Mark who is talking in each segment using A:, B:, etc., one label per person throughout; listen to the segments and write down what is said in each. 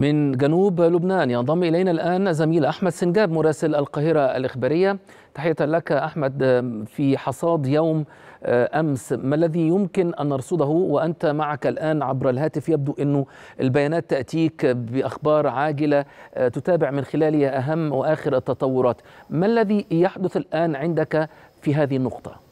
A: من جنوب لبنان ينضم إلينا الآن زميل أحمد سنجاب مراسل القاهرة الإخبارية تحية لك أحمد في حصاد يوم آه، أمس ما الذي يمكن أن نرصده وأنت معك الآن عبر الهاتف يبدو أنه البيانات تأتيك بأخبار عاجلة آه، تتابع من خلالها أهم وآخر التطورات ما الذي يحدث الآن عندك في هذه النقطة؟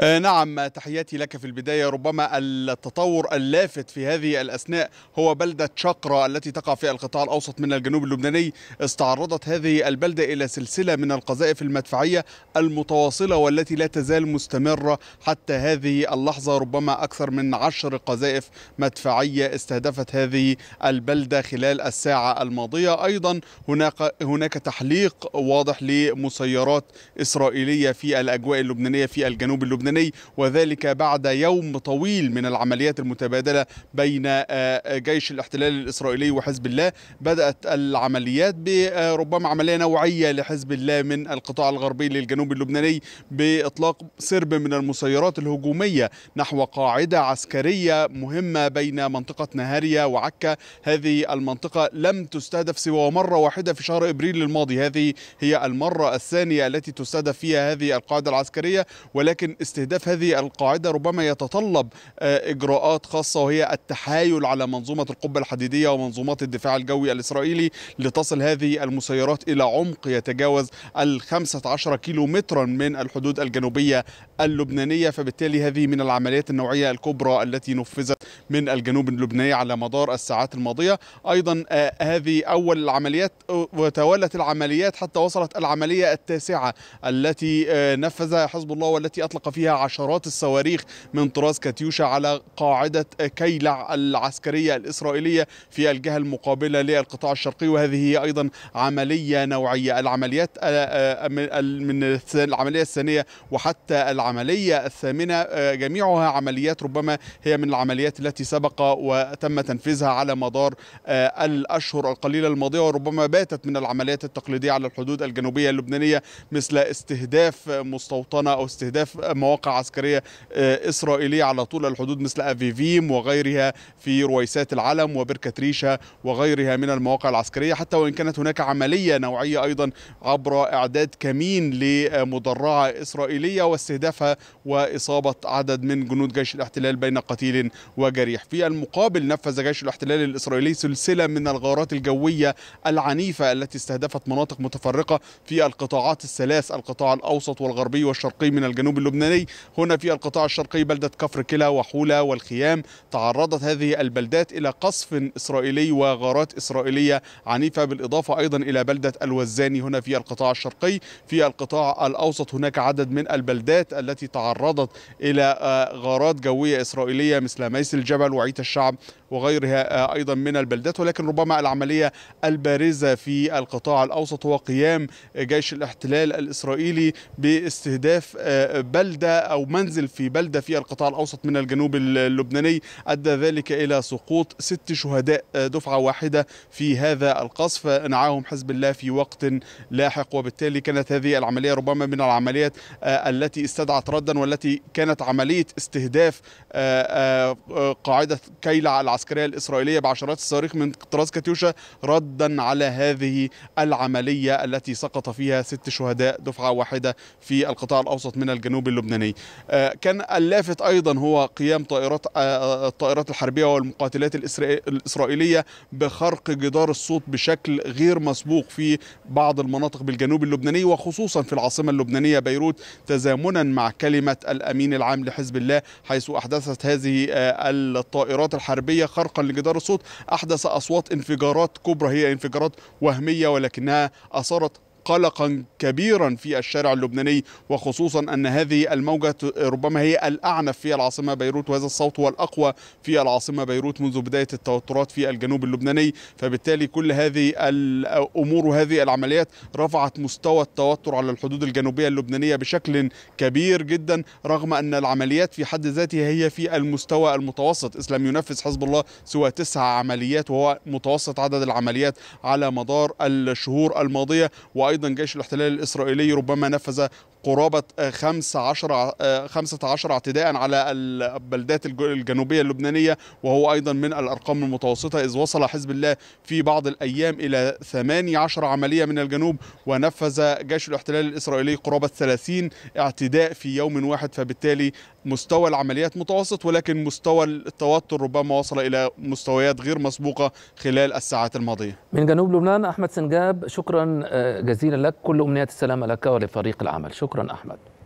B: آه، نعم تحياتي لك في البداية ربما التطور اللافت في هذه الأثناء هو بلدة شقرة التي تقع في القطاع الأوسط من الجنوب اللبناني استعرضت هذه البلدة إلى سلسلة من القذائف المدفعية المتواصلة والتي لا تزال مستمرة حتى هذه اللحظة ربما أكثر من عشر قذائف مدفعية استهدفت هذه البلدة خلال الساعة الماضية أيضا هناك هناك تحليق واضح لمسيرات إسرائيلية في الأجواء اللبنانية في الجنوب اللبناني اللبناني وذلك بعد يوم طويل من العمليات المتبادلة بين آه، آه، جيش الاحتلال الإسرائيلي وحزب الله بدأت العمليات بربما عملية نوعية لحزب الله من القطاع الغربي للجنوب اللبناني بإطلاق سرب من المسيرات الهجومية نحو قاعدة عسكرية مهمة بين منطقة نهاريا وعكا هذه المنطقة لم تستهدف سوى مرة واحدة في شهر إبريل الماضي هذه هي المرة الثانية التي تستهدف فيها هذه القاعدة العسكرية ولكن است استهداف هذه القاعدة ربما يتطلب آه، إجراءات خاصة وهي التحايل على منظومة القبة الحديدية ومنظومات الدفاع الجوي الإسرائيلي لتصل هذه المسيرات إلى عمق يتجاوز ال 15 كيلو مترا من الحدود الجنوبية اللبنانية فبالتالي هذه من العمليات النوعية الكبرى التي نفذت من الجنوب اللبناني على مدار الساعات الماضية أيضا آه، هذه أول العمليات آه، وتوالت العمليات حتى وصلت العملية التاسعة التي نفذها حزب الله والتي أطلق فيها فيها عشرات الصواريخ من طراز كاتيوشا على قاعدة كيلع العسكرية الإسرائيلية في الجهة المقابلة للقطاع الشرقي وهذه هي أيضا عملية نوعية العمليات آه، آه، من العملية الثانية وحتى العملية الثامنة آه، جميعها عمليات ربما هي من العمليات التي سبق وتم تنفيذها على مدار الأشهر القليلة الماضية وربما باتت من العمليات التقليدية على الحدود الجنوبية اللبنانية مثل استهداف مستوطنة أو استهداف مواقع عسكرية آه، إسرائيلية على طول الحدود مثل أفيفيم وغيرها في رويسات العلم وبركة ريشة وغيرها من المواقع العسكرية حتى وإن كانت هناك عملية نوعية أيضا عبر إعداد كمين لمدرعة إسرائيلية واستهدافها وإصابة عدد من جنود جيش الاحتلال بين قتيل وجريح في المقابل نفذ جيش الاحتلال الإسرائيلي سلسلة من الغارات الجوية العنيفة التي استهدفت مناطق متفرقة في القطاعات الثلاث القطاع الأوسط والغربي والشرقي من الجنوب اللبناني الرئاسي هنا في القطاع الشرقي بلدة كفر كلا وحولة والخيام تعرضت هذه البلدات إلى قصف إسرائيلي وغارات إسرائيلية عنيفة بالإضافة أيضا إلى بلدة الوزاني هنا في القطاع الشرقي في القطاع الأوسط هناك عدد من البلدات التي تعرضت إلى آه، غارات جوية إسرائيلية مثل ميس الجبل وعيت الشعب وغيرها آه، أيضا من البلدات ولكن ربما العملية البارزة في القطاع الأوسط هو قيام جيش الاحتلال الإسرائيلي باستهداف آه، بلدة أو منزل في بلدة في القطاع الأوسط من الجنوب اللبناني أدى ذلك إلى سقوط ست شهداء آه، دفعة واحدة في هذا القصف نعاهم حزب الله في وقت لاحق وبالتالي كانت هذه العملية ربما من العمليات آه، التي استدعت ردا والتي كانت عملية استهداف آه، قاعدة كيلع العسكرية الإسرائيلية بعشرات الصواريخ من طراز كاتيوشا ردا على هذه العملية التي سقط فيها ست شهداء دفعة واحدة في القطاع الأوسط من الجنوب اللبناني اليمني آه، كان اللافت أيضا هو قيام طائرات آه، آه، الطائرات الحربية والمقاتلات الإسرائيلية بخرق جدار الصوت بشكل غير مسبوق في بعض المناطق بالجنوب اللبناني وخصوصا في العاصمة اللبنانية بيروت تزامنا مع كلمة الأمين العام لحزب الله حيث أحدثت هذه الطائرات الحربية خرقا لجدار الصوت أحدث أصوات انفجارات كبرى هي انفجارات وهمية ولكنها أثارت قلقا كبيرا في الشارع اللبناني وخصوصا أن هذه الموجة ربما هي الأعنف في العاصمة بيروت وهذا الصوت هو الأقوى في العاصمة بيروت منذ بداية التوترات في الجنوب اللبناني فبالتالي كل هذه الأمور وهذه العمليات رفعت مستوى التوتر على الحدود الجنوبية اللبنانية بشكل كبير جدا رغم أن العمليات في حد ذاتها هي في المستوى المتوسط اذ لم ينفذ حزب الله سوى تسع عمليات وهو متوسط عدد العمليات على مدار الشهور الماضية وأيضا أيضا جيش الاحتلال الإسرائيلي ربما نفذ قرابة 15 15 اعتداء على البلدات الجنوبية اللبنانية وهو أيضا من الأرقام المتوسطة إذ وصل حزب الله في بعض الأيام إلى 18 عملية من الجنوب ونفذ جيش الاحتلال الإسرائيلي قرابة 30 اعتداء في يوم واحد فبالتالي مستوى العمليات متوسط ولكن مستوى التوتر ربما وصل إلى مستويات غير مسبوقة خلال الساعات الماضية
A: من جنوب لبنان أحمد سنجاب شكرا آه، جزيلا لك كل أمنيات السلامة لك ولفريق العمل شكرا أحمد